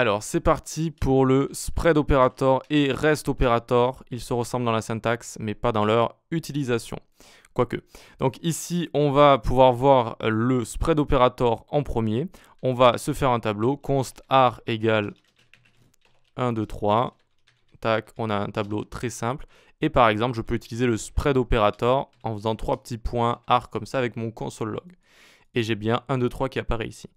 Alors, c'est parti pour le spread operator et rest operator. Ils se ressemblent dans la syntaxe, mais pas dans leur utilisation. Quoique. Donc ici, on va pouvoir voir le spread operator en premier. On va se faire un tableau. Const r égale 1, 2, 3. Tac, on a un tableau très simple. Et par exemple, je peux utiliser le spread operator en faisant trois petits points R comme ça avec mon console log. Et j'ai bien 1, 2, 3 qui apparaît ici.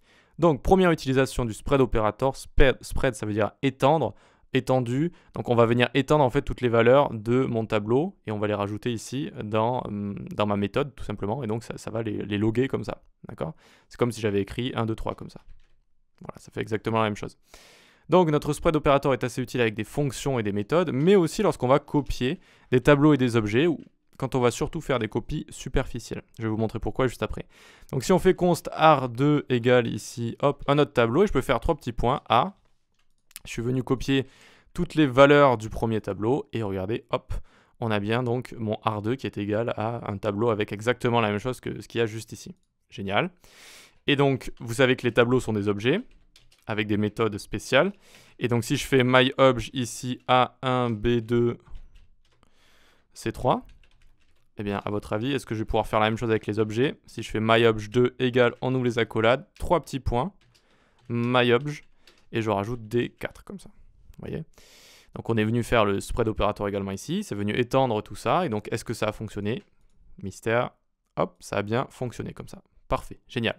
Donc, première utilisation du spread operator. Spread, ça veut dire étendre, étendu. Donc, on va venir étendre en fait toutes les valeurs de mon tableau et on va les rajouter ici dans, hmm, dans ma méthode, tout simplement. Et donc, ça, va les, loguer comme ça. D'accord C'est comme si j'avais écrit 1, 2, 3 comme ça. Voilà, ça fait exactement la même chose. Donc notre spread opérateur est assez utile avec des fonctions et des méthodes, mais aussi lorsqu'on va copier des tableaux et des objets, quand on va surtout faire des copies superficielles. Je vais vous montrer pourquoi juste après. Donc si on fait const R 2 égale ici, hop, un autre tableau, et je peux faire trois petits points, a, je suis venu copier toutes les valeurs du premier tableau, et regardez, hop, on a bien donc mon R2 qui est égal à un tableau avec exactement la même chose que ce qu'il y a juste ici. Génial. Et donc, vous savez que les tableaux sont des objets avec des méthodes spéciales. Et donc, si je fais myObj ici A1, B2, C3, eh bien, à votre avis, est-ce que je vais pouvoir faire la même chose avec les objets Si je fais myobj2 égale, en nous les accolades, trois petits points, myobj, et je rajoute des 4 comme ça. Vous voyez Donc on est venu faire le spread opérateur également ici, c'est venu étendre tout ça, et donc est-ce que ça a fonctionné Mystère, hop, ça a bien fonctionné comme ça. Parfait, génial.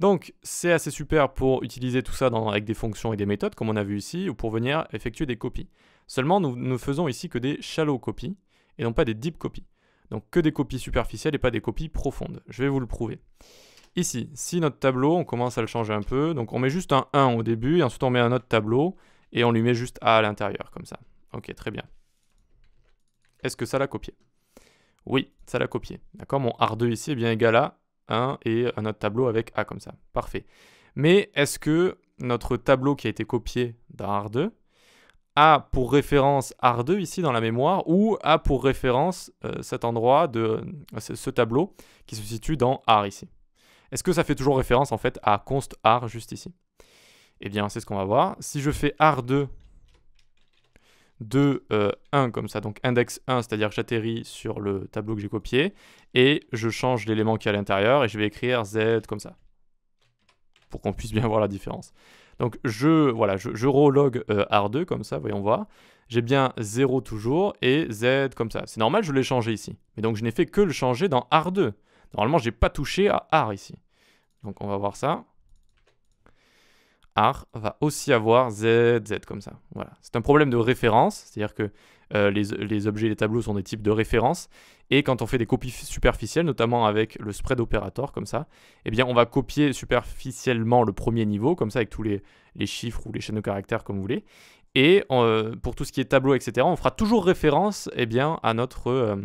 Donc c'est assez super pour utiliser tout ça avec des fonctions et des méthodes, comme on a vu ici, ou pour venir effectuer des copies. Seulement, nous ne faisons ici que des shallow copies, et non pas des deep copies. Donc que des copies superficielles et pas des copies profondes. Je vais vous le prouver. Ici, si notre tableau, on commence à le changer un peu, donc on met juste un 1 au début, et ensuite on met un autre tableau, et on lui met juste A à l'intérieur, comme ça. Ok, très bien. Est-ce que ça l'a copié Oui, ça l'a copié. D'accord, mon R2 ici est bien égal à 1 et un autre tableau avec A comme ça. Parfait. Mais est-ce que notre tableau qui a été copié dans R2, a pour référence R2 ici dans la mémoire ou a pour référence euh, cet endroit de euh, ce tableau qui se situe dans R ici. Est-ce que ça fait toujours référence en fait à const R juste ici Eh bien c'est ce qu'on va voir. Si je fais R2 de 1 euh, comme ça, donc index 1, c'est-à-dire j'atterris sur le tableau que j'ai copié et je change l'élément qui est à l'intérieur et je vais écrire Z comme ça pour qu'on puisse bien voir la différence. Donc je, voilà, je, R2 euh, comme ça, voyons voir. J'ai bien 0 toujours et Z comme ça. C'est normal, je l'ai changé ici. Mais donc je n'ai fait que le changer dans R2. Normalement, je n'ai pas touché à R ici. Donc on va voir ça va aussi avoir z, comme ça. Voilà. C'est un problème de référence, c'est-à-dire que euh, les, objets et les tableaux sont des types de référence, et quand on fait des copies superficielles, notamment avec le spread operator, comme ça, eh bien on va copier superficiellement le premier niveau, comme ça avec tous les, chiffres ou les chaînes de caractères comme vous voulez, et euh, pour tout ce qui est tableau, etc., on fera toujours référence eh bien, à notre, euh,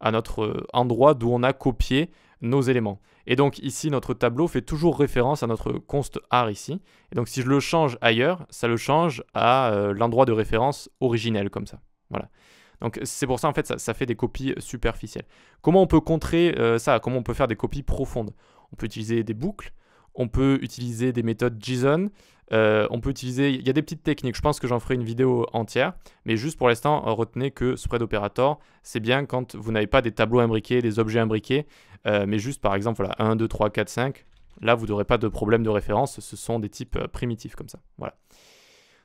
à notre endroit d'où on a copié nos éléments. Et donc ici, notre tableau fait toujours référence à notre const art, ici. Et donc si je le change ailleurs, ça le change à euh, l'endroit de référence originel, comme ça. Voilà. Donc c'est pour ça, en fait, ça, fait des copies superficielles. Comment on peut contrer euh, ça Comment on peut faire des copies profondes On peut utiliser des boucles, on peut utiliser des méthodes JSON, euh, on peut utiliser... Il y a des petites techniques, je pense que j'en ferai une vidéo entière, mais juste pour l'instant, retenez que Spread Operator, c'est bien quand vous n'avez pas des tableaux imbriqués, des objets imbriqués, euh, mais juste par exemple, voilà, 1, 2, 3, 4, 5. Là, vous n'aurez pas de problème de référence, ce sont des types euh, primitifs comme ça. Voilà.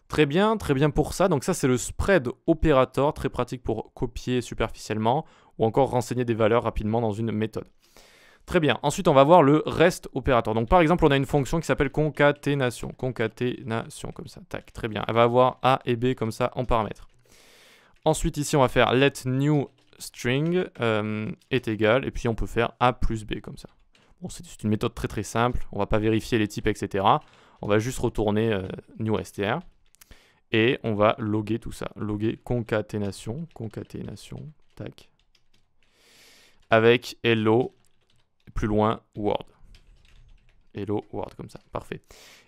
Très bien, très bien pour ça. Donc ça, c'est le spread opérateur, très pratique pour copier superficiellement ou encore renseigner des valeurs rapidement dans une méthode. Très bien. Ensuite, on va voir le rest opérateur. Donc, par exemple, on a une fonction qui s'appelle concaténation. Concaténation, comme ça. Tac, très bien. Elle va avoir A et B comme ça en paramètres. Ensuite, ici, on va faire let new string euh, est égal, et puis on peut faire A plus B comme ça. Bon, c'est une méthode très très simple, on va pas vérifier les types, etc. On va juste retourner euh, new str, et on va loguer tout ça, loguer concaténation, concaténation, tac, avec hello, plus loin, word. Hello word, comme ça, parfait.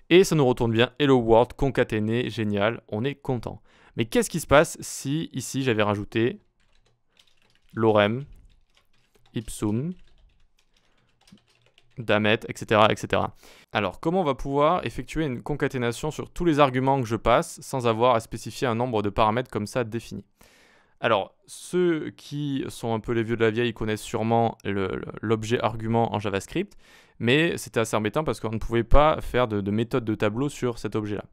Et ça nous retourne bien, hello world, concaténé, génial, on est content. Mais qu'est-ce qui se passe si ici j'avais rajouté lorem, ipsum, damet, etc., etc. Alors, comment on va pouvoir effectuer une concaténation sur tous les arguments que je passe sans avoir à spécifier un nombre de paramètres comme ça défini alors, ceux qui sont un peu les vieux de la vieille connaissent sûrement l'objet argument en JavaScript, mais c'était assez embêtant parce qu'on ne pouvait pas faire de, de méthode de tableau sur cet objet-là.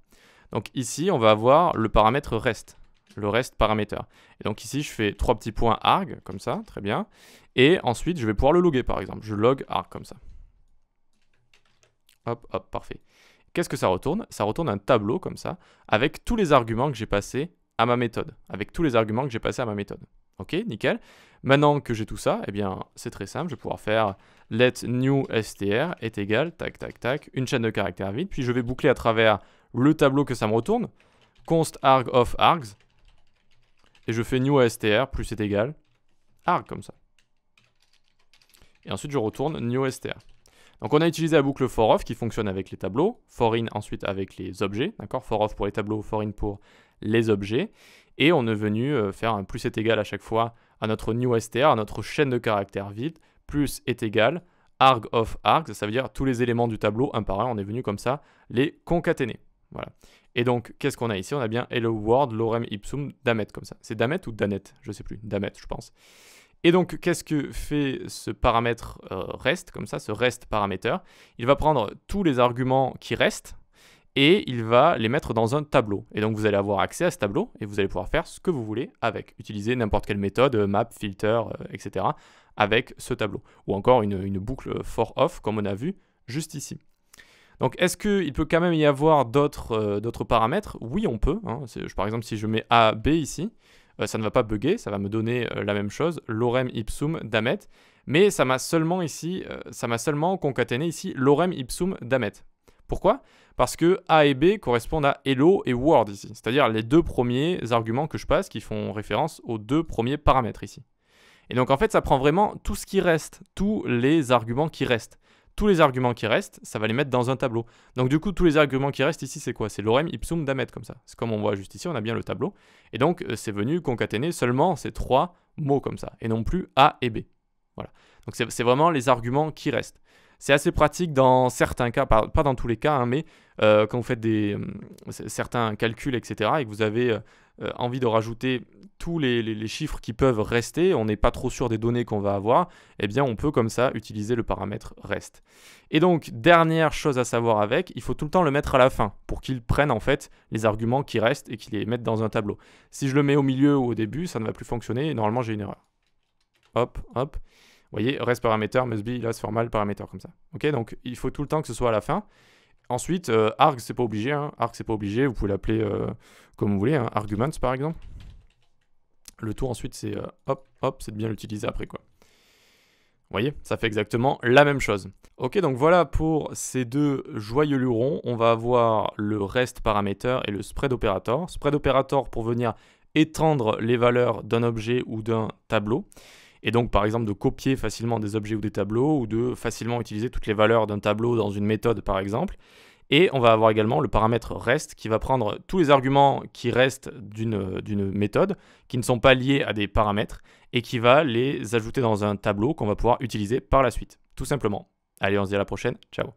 Donc ici, on va avoir le paramètre reste le reste paramètre. Et donc ici, je fais trois petits points arg, comme ça, très bien. Et ensuite, je vais pouvoir le loguer, par exemple. Je log arg, comme ça. Hop, hop, parfait. Qu'est-ce que ça retourne Ça retourne un tableau, comme ça, avec tous les arguments que j'ai passés à ma méthode. Avec tous les arguments que j'ai passés à ma méthode. Ok, nickel. Maintenant que j'ai tout ça, eh bien, c'est très simple. Je vais pouvoir faire let new str est égal, tac, tac, tac, une chaîne de caractères vide. Puis je vais boucler à travers le tableau que ça me retourne. const arg of args et je fais new str plus est égal, arg ah, comme ça. Et ensuite je retourne new STR. Donc on a utilisé la boucle for off qui fonctionne avec les tableaux, for in ensuite avec les objets, d'accord For off pour les tableaux, for in pour les objets. Et on est venu euh, faire un plus est égal à chaque fois à notre new STR, à notre chaîne de caractères vide, plus est égal arg of arg. ça veut dire tous les éléments du tableau un par un, on est venu comme ça les concaténer. Voilà. Et donc, qu'est-ce qu'on a ici On a bien Hello World, Lorem Ipsum, Damet comme ça. C'est Damet ou Danet Je ne sais plus. Damet, je pense. Et donc, qu'est-ce que fait ce paramètre euh, reste comme ça, ce reste paramètre Il va prendre tous les arguments qui restent et il va les mettre dans un tableau. Et donc, vous allez avoir accès à ce tableau et vous allez pouvoir faire ce que vous voulez avec. Utiliser n'importe quelle méthode, euh, map, filter, euh, etc. avec ce tableau. Ou encore une, une boucle for off, comme on a vu juste ici. Donc est-ce qu'il peut quand même y avoir d'autres euh, paramètres Oui, on peut. Hein. par exemple, si je mets A, B ici, euh, ça ne va pas bugger, ça va me donner euh, la même chose, lorem ipsum damet. Mais ça m'a seulement ici, ça m'a seulement concaténé ici lorem ipsum damet. Pourquoi Parce que A et B correspondent à hello et word ici, c'est-à-dire les deux premiers arguments que je passe qui font référence aux deux premiers paramètres ici. Et donc en fait, ça prend vraiment tout ce qui reste, tous les arguments qui restent tous les arguments qui restent, ça va les mettre dans un tableau. Donc du coup, tous les arguments qui restent ici, c'est quoi C'est l'orem ipsum damet, comme ça. C'est comme on voit juste ici, on a bien le tableau. Et donc, euh, c'est venu concaténer seulement ces trois mots comme ça, et non plus A et B. Voilà. Donc c'est vraiment les arguments qui restent. C'est assez pratique dans certains cas, pas, dans tous les cas, hein, mais euh, quand vous faites des, hum, certains calculs, etc., et que vous avez euh, envie de rajouter tous les, chiffres qui peuvent rester, on n'est pas trop sûr des données qu'on va avoir, eh bien on peut comme ça utiliser le paramètre reste. Et donc, dernière chose à savoir avec, il faut tout le temps le mettre à la fin pour qu'il prenne en fait les arguments qui restent et qu'il les mette dans un tableau. Si je le mets au milieu ou au début, ça ne va plus fonctionner normalement j'ai une erreur. Hop, hop. Vous voyez, reste paramètre, must be, là formal paramètre, comme ça. Ok, donc il faut tout le temps que ce soit à la fin. Ensuite, euh, arg, c'est pas obligé, hein. arg, c'est pas obligé, vous pouvez l'appeler euh, comme vous voulez, hein. arguments par exemple. Le tout ensuite, c'est euh, hop, hop, c'est de bien l'utiliser après quoi. Vous voyez, ça fait exactement la même chose. Ok, donc voilà pour ces deux joyeux lurons. On va avoir le rest parameter et le spread operator. Spread operator pour venir étendre les valeurs d'un objet ou d'un tableau. Et donc, par exemple, de copier facilement des objets ou des tableaux, ou de facilement utiliser toutes les valeurs d'un tableau dans une méthode, par exemple. Et on va avoir également le paramètre rest qui va prendre tous les arguments qui restent d'une méthode, qui ne sont pas liés à des paramètres, et qui va les ajouter dans un tableau qu'on va pouvoir utiliser par la suite, tout simplement. Allez, on se dit à la prochaine, ciao